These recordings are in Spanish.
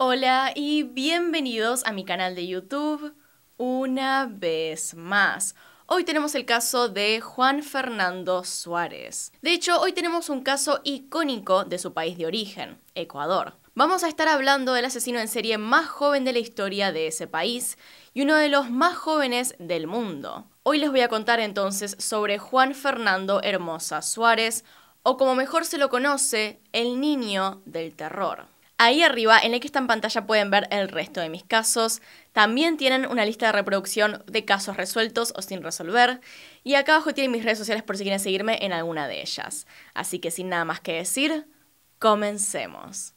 Hola y bienvenidos a mi canal de YouTube una vez más. Hoy tenemos el caso de Juan Fernando Suárez. De hecho, hoy tenemos un caso icónico de su país de origen, Ecuador. Vamos a estar hablando del asesino en serie más joven de la historia de ese país y uno de los más jóvenes del mundo. Hoy les voy a contar entonces sobre Juan Fernando Hermosa Suárez, o como mejor se lo conoce, el niño del terror. Ahí arriba, en el que está en pantalla, pueden ver el resto de mis casos. También tienen una lista de reproducción de casos resueltos o sin resolver. Y acá abajo tienen mis redes sociales por si quieren seguirme en alguna de ellas. Así que sin nada más que decir, comencemos.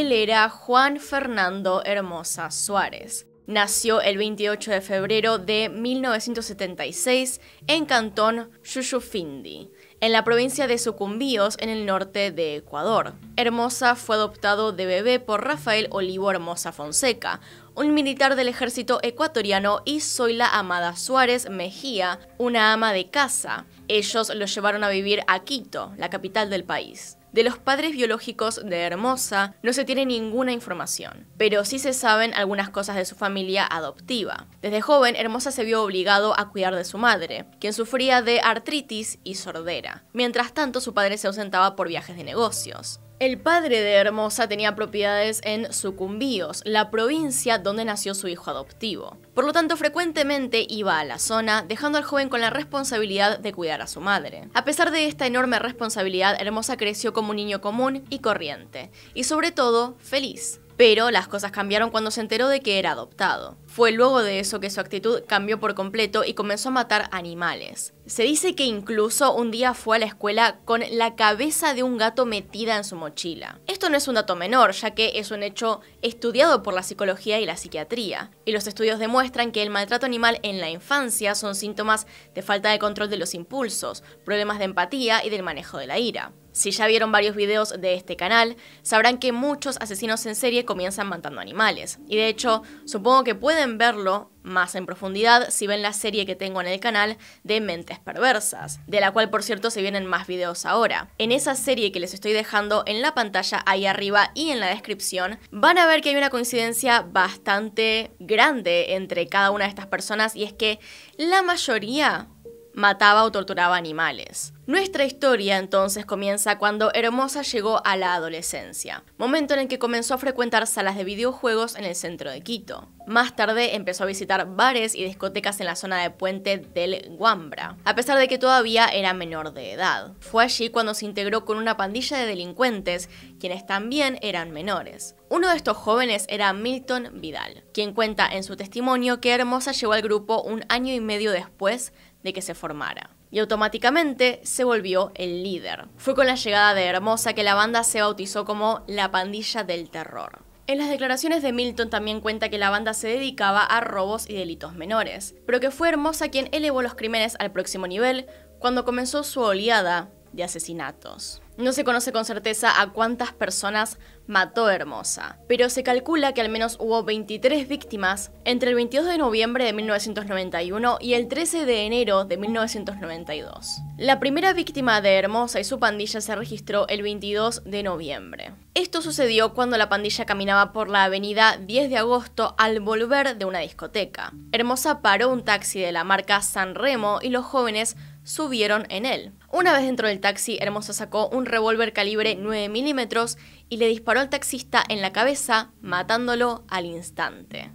él era Juan Fernando Hermosa Suárez. Nació el 28 de febrero de 1976 en Cantón Xuxufindi, en la provincia de Sucumbíos, en el norte de Ecuador. Hermosa fue adoptado de bebé por Rafael Olivo Hermosa Fonseca, un militar del ejército ecuatoriano, y Zoila Amada Suárez Mejía, una ama de casa. Ellos lo llevaron a vivir a Quito, la capital del país. De los padres biológicos de Hermosa no se tiene ninguna información, pero sí se saben algunas cosas de su familia adoptiva. Desde joven, Hermosa se vio obligado a cuidar de su madre, quien sufría de artritis y sordera. Mientras tanto, su padre se ausentaba por viajes de negocios. El padre de Hermosa tenía propiedades en Sucumbíos, la provincia donde nació su hijo adoptivo. Por lo tanto, frecuentemente iba a la zona, dejando al joven con la responsabilidad de cuidar a su madre. A pesar de esta enorme responsabilidad, Hermosa creció como un niño común y corriente, y sobre todo, feliz. Pero las cosas cambiaron cuando se enteró de que era adoptado. Fue luego de eso que su actitud cambió por completo y comenzó a matar animales. Se dice que incluso un día fue a la escuela con la cabeza de un gato metida en su mochila. Esto no es un dato menor, ya que es un hecho estudiado por la psicología y la psiquiatría, y los estudios demuestran muestran que el maltrato animal en la infancia son síntomas de falta de control de los impulsos, problemas de empatía y del manejo de la ira. Si ya vieron varios videos de este canal, sabrán que muchos asesinos en serie comienzan matando animales. Y de hecho, supongo que pueden verlo más en profundidad si ven la serie que tengo en el canal de Mentes Perversas, de la cual por cierto se vienen más videos ahora. En esa serie que les estoy dejando en la pantalla ahí arriba y en la descripción, van a ver que hay una coincidencia bastante grande entre cada una de estas personas y es que la mayoría mataba o torturaba animales. Nuestra historia entonces comienza cuando Hermosa llegó a la adolescencia, momento en el que comenzó a frecuentar salas de videojuegos en el centro de Quito. Más tarde empezó a visitar bares y discotecas en la zona de Puente del Guambra, a pesar de que todavía era menor de edad. Fue allí cuando se integró con una pandilla de delincuentes, quienes también eran menores. Uno de estos jóvenes era Milton Vidal, quien cuenta en su testimonio que Hermosa llegó al grupo un año y medio después de que se formara. Y automáticamente se volvió el líder. Fue con la llegada de Hermosa que la banda se bautizó como la pandilla del terror. En las declaraciones de Milton también cuenta que la banda se dedicaba a robos y delitos menores, pero que fue Hermosa quien elevó los crímenes al próximo nivel cuando comenzó su oleada de asesinatos. No se conoce con certeza a cuántas personas mató a Hermosa, pero se calcula que al menos hubo 23 víctimas entre el 22 de noviembre de 1991 y el 13 de enero de 1992. La primera víctima de Hermosa y su pandilla se registró el 22 de noviembre. Esto sucedió cuando la pandilla caminaba por la avenida 10 de agosto al volver de una discoteca. Hermosa paró un taxi de la marca San Remo y los jóvenes subieron en él. Una vez dentro del taxi, Hermosa sacó un revólver calibre 9 milímetros y le disparó al taxista en la cabeza, matándolo al instante.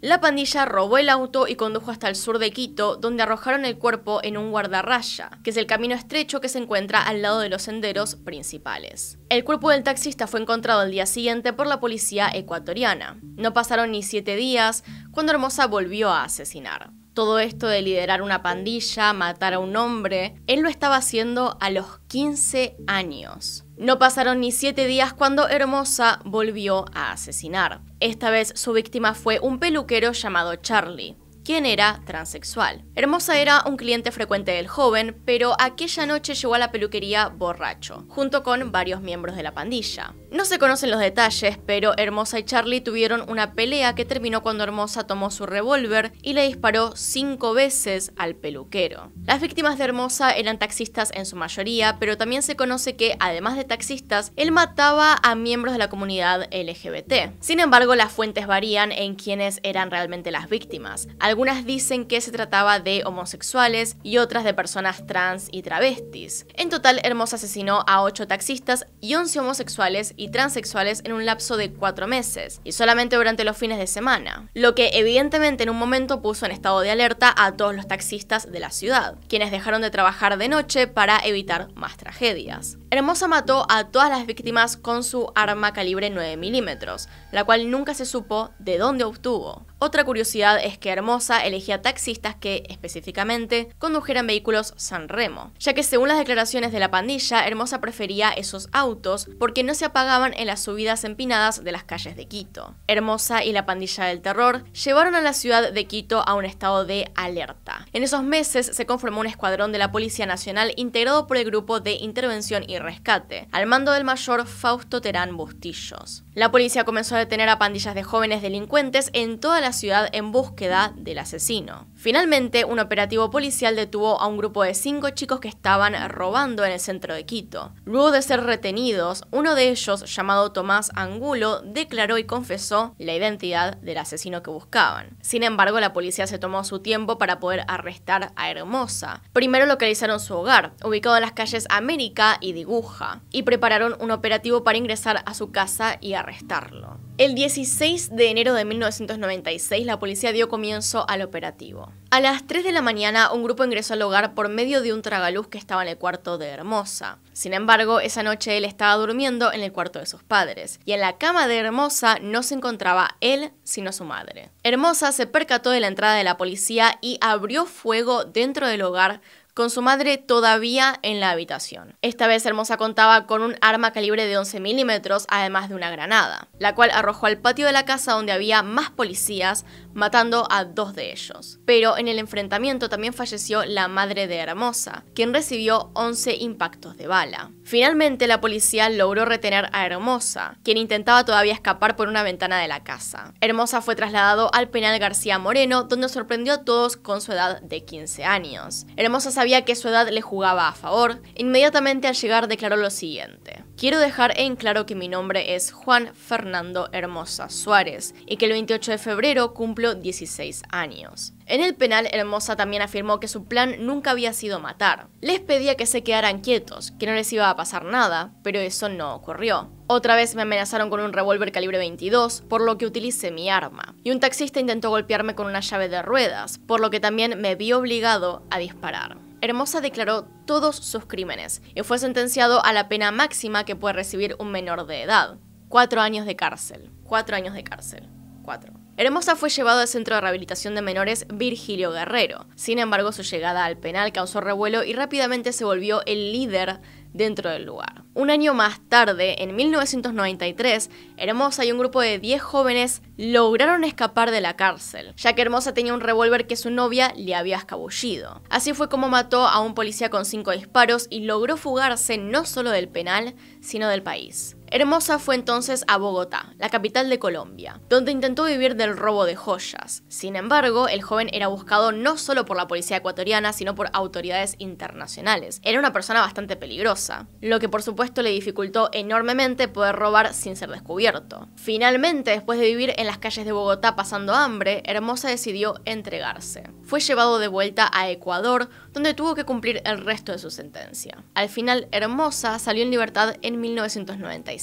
La pandilla robó el auto y condujo hasta el sur de Quito, donde arrojaron el cuerpo en un guardarraya, que es el camino estrecho que se encuentra al lado de los senderos principales. El cuerpo del taxista fue encontrado al día siguiente por la policía ecuatoriana. No pasaron ni siete días cuando Hermosa volvió a asesinar. Todo esto de liderar una pandilla, matar a un hombre, él lo estaba haciendo a los 15 años. No pasaron ni siete días cuando Hermosa volvió a asesinar. Esta vez su víctima fue un peluquero llamado Charlie quién era transexual. Hermosa era un cliente frecuente del joven, pero aquella noche llegó a la peluquería borracho, junto con varios miembros de la pandilla. No se conocen los detalles, pero Hermosa y Charlie tuvieron una pelea que terminó cuando Hermosa tomó su revólver y le disparó cinco veces al peluquero. Las víctimas de Hermosa eran taxistas en su mayoría, pero también se conoce que, además de taxistas, él mataba a miembros de la comunidad LGBT. Sin embargo, las fuentes varían en quiénes eran realmente las víctimas. Algunas dicen que se trataba de homosexuales y otras de personas trans y travestis. En total, Hermosa asesinó a 8 taxistas y 11 homosexuales y transexuales en un lapso de 4 meses, y solamente durante los fines de semana, lo que evidentemente en un momento puso en estado de alerta a todos los taxistas de la ciudad, quienes dejaron de trabajar de noche para evitar más tragedias. Hermosa mató a todas las víctimas con su arma calibre 9 mm la cual nunca se supo de dónde obtuvo. Otra curiosidad es que Hermosa elegía taxistas que, específicamente, condujeran vehículos San Remo, ya que según las declaraciones de la pandilla, Hermosa prefería esos autos porque no se apagaban en las subidas empinadas de las calles de Quito. Hermosa y la pandilla del terror llevaron a la ciudad de Quito a un estado de alerta. En esos meses se conformó un escuadrón de la Policía Nacional integrado por el Grupo de Intervención y Rescate, al mando del mayor Fausto Terán Bustillos. La policía comenzó a detener a pandillas de jóvenes delincuentes en toda la ciudad en búsqueda de el asesino. Finalmente, un operativo policial detuvo a un grupo de cinco chicos que estaban robando en el centro de Quito. Luego de ser retenidos, uno de ellos, llamado Tomás Angulo, declaró y confesó la identidad del asesino que buscaban. Sin embargo, la policía se tomó su tiempo para poder arrestar a Hermosa. Primero localizaron su hogar, ubicado en las calles América y Diguja, y prepararon un operativo para ingresar a su casa y arrestarlo. El 16 de enero de 1996, la policía dio comienzo al operativo. A las 3 de la mañana, un grupo ingresó al hogar por medio de un tragaluz que estaba en el cuarto de Hermosa. Sin embargo, esa noche él estaba durmiendo en el cuarto de sus padres, y en la cama de Hermosa no se encontraba él, sino su madre. Hermosa se percató de la entrada de la policía y abrió fuego dentro del hogar con su madre todavía en la habitación. Esta vez Hermosa contaba con un arma calibre de 11 milímetros, además de una granada, la cual arrojó al patio de la casa donde había más policías, matando a dos de ellos. Pero en el enfrentamiento también falleció la madre de Hermosa, quien recibió 11 impactos de bala. Finalmente la policía logró retener a Hermosa, quien intentaba todavía escapar por una ventana de la casa. Hermosa fue trasladado al penal García Moreno, donde sorprendió a todos con su edad de 15 años. Hermosa sabía que su edad le jugaba a favor, inmediatamente al llegar declaró lo siguiente. Quiero dejar en claro que mi nombre es Juan Fernando Hermosa Suárez y que el 28 de febrero cumplo 16 años. En el penal, Hermosa también afirmó que su plan nunca había sido matar. Les pedía que se quedaran quietos, que no les iba a pasar nada, pero eso no ocurrió. Otra vez me amenazaron con un revólver calibre 22, por lo que utilicé mi arma. Y un taxista intentó golpearme con una llave de ruedas, por lo que también me vi obligado a disparar. Hermosa declaró todos sus crímenes y fue sentenciado a la pena máxima que puede recibir un menor de edad. Cuatro años de cárcel. Cuatro años de cárcel. Cuatro. Hermosa fue llevado al centro de rehabilitación de menores Virgilio Guerrero. Sin embargo, su llegada al penal causó revuelo y rápidamente se volvió el líder dentro del lugar. Un año más tarde, en 1993, Hermosa y un grupo de 10 jóvenes lograron escapar de la cárcel, ya que Hermosa tenía un revólver que su novia le había escabullido. Así fue como mató a un policía con 5 disparos y logró fugarse no solo del penal, sino del país. Hermosa fue entonces a Bogotá, la capital de Colombia, donde intentó vivir del robo de joyas. Sin embargo, el joven era buscado no solo por la policía ecuatoriana, sino por autoridades internacionales. Era una persona bastante peligrosa, lo que por supuesto le dificultó enormemente poder robar sin ser descubierto. Finalmente, después de vivir en las calles de Bogotá pasando hambre, Hermosa decidió entregarse. Fue llevado de vuelta a Ecuador, donde tuvo que cumplir el resto de su sentencia. Al final, Hermosa salió en libertad en 1996.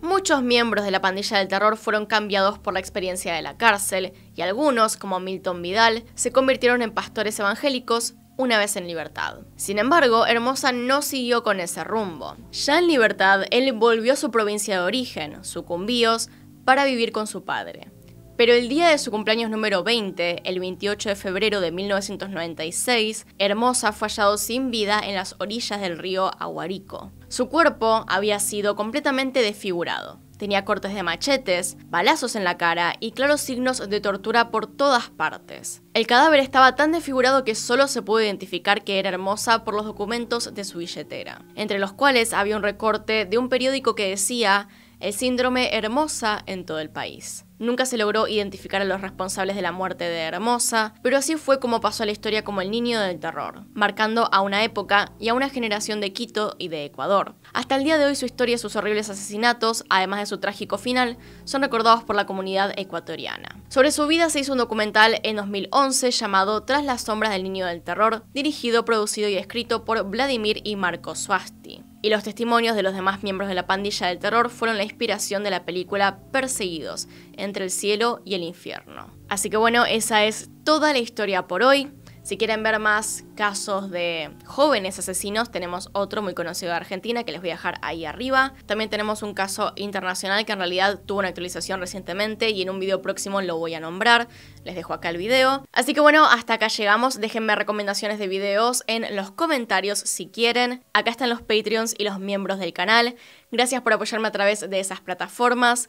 Muchos miembros de la pandilla del terror fueron cambiados por la experiencia de la cárcel y algunos, como Milton Vidal, se convirtieron en pastores evangélicos una vez en libertad. Sin embargo, Hermosa no siguió con ese rumbo. Ya en libertad, él volvió a su provincia de origen, Sucumbíos, para vivir con su padre. Pero el día de su cumpleaños número 20, el 28 de febrero de 1996, Hermosa fue hallado sin vida en las orillas del río Aguarico. Su cuerpo había sido completamente desfigurado. Tenía cortes de machetes, balazos en la cara y claros signos de tortura por todas partes. El cadáver estaba tan desfigurado que solo se pudo identificar que era hermosa por los documentos de su billetera, entre los cuales había un recorte de un periódico que decía el síndrome Hermosa en todo el país. Nunca se logró identificar a los responsables de la muerte de Hermosa, pero así fue como pasó a la historia como el niño del terror, marcando a una época y a una generación de Quito y de Ecuador. Hasta el día de hoy su historia y sus horribles asesinatos, además de su trágico final, son recordados por la comunidad ecuatoriana. Sobre su vida se hizo un documental en 2011 llamado Tras las sombras del niño del terror, dirigido, producido y escrito por Vladimir y Marco Swasti y los testimonios de los demás miembros de la pandilla del terror fueron la inspiración de la película Perseguidos, entre el cielo y el infierno. Así que bueno, esa es toda la historia por hoy. Si quieren ver más casos de jóvenes asesinos, tenemos otro muy conocido de Argentina que les voy a dejar ahí arriba. También tenemos un caso internacional que en realidad tuvo una actualización recientemente y en un video próximo lo voy a nombrar. Les dejo acá el video. Así que bueno, hasta acá llegamos. Déjenme recomendaciones de videos en los comentarios si quieren. Acá están los Patreons y los miembros del canal. Gracias por apoyarme a través de esas plataformas.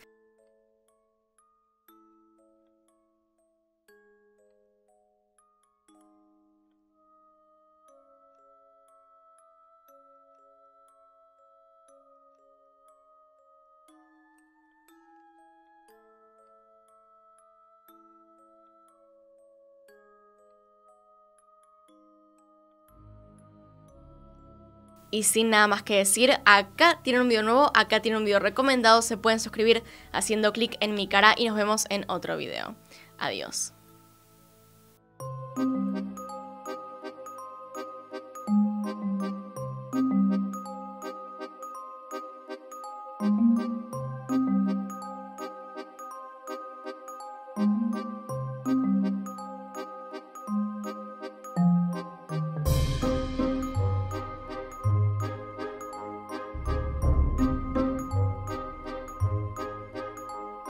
Y sin nada más que decir, acá tienen un video nuevo, acá tienen un video recomendado, se pueden suscribir haciendo clic en mi cara y nos vemos en otro video. Adiós.